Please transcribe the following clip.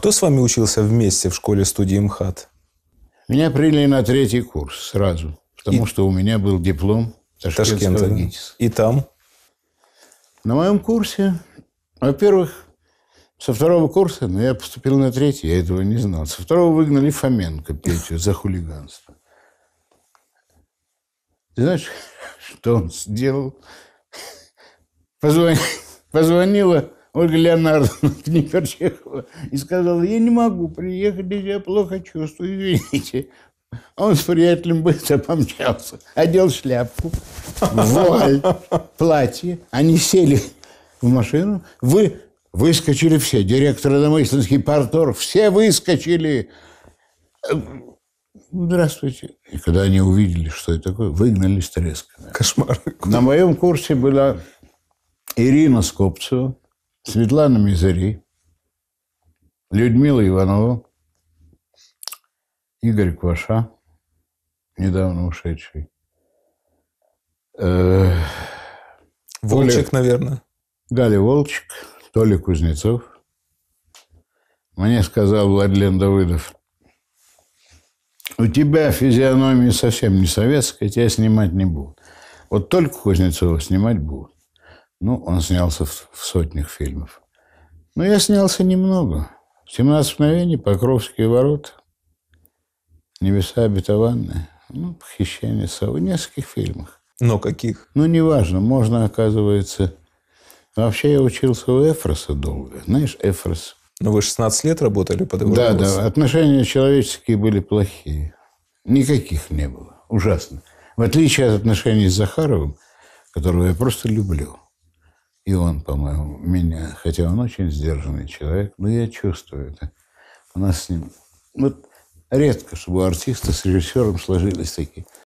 Кто с вами учился вместе в школе-студии МХАТ? Меня приняли на третий курс сразу, потому и... что у меня был диплом Ташкента. И там? На моем курсе, во-первых, со второго курса, но ну, я поступил на третий, я этого не знал. Со второго выгнали Фоменко Петю за хулиганство. Ты знаешь, что он сделал? позвонила Ольга Леонардовна Днеперчехова и сказала, я не могу приехать, я плохо чувствую, извините. А он с приятелем быстро помчался, одел шляпку, вуаль, платье. Они сели в машину. Вы выскочили все, директор Домыслинский порторг, все выскочили. Здравствуйте. И когда они увидели, что это такое, выгнали с тресками. Кошмар. На моем курсе была Ирина Скопцева, Светлана Мизери, Людмила Иванова, Игорь Кваша, недавно ушедший. Э, Волчек, Толя, наверное. Галя Волчек, Толя Кузнецов. Мне сказал Владлен Давыдов, у тебя физиономия совсем не советская, тебя снимать не будут. Вот только Кузнецова снимать будут. Ну, он снялся в, в сотнях фильмов. Но ну, я снялся немного. «17 мгновений», «Покровские ворота», «Небеса обетованные», ну, «Похищение совы», в нескольких фильмах. Но каких? Ну, неважно. Можно, оказывается... Вообще я учился у Эфроса долго. Знаешь, Эфрос... Ну, вы 16 лет работали под его Да, голос. да. Отношения человеческие были плохие. Никаких не было. Ужасно. В отличие от отношений с Захаровым, которого я просто люблю. И он, по-моему, меня, хотя он очень сдержанный человек, но я чувствую это. У нас с ним... Вот редко, чтобы артисты с режиссером сложились такие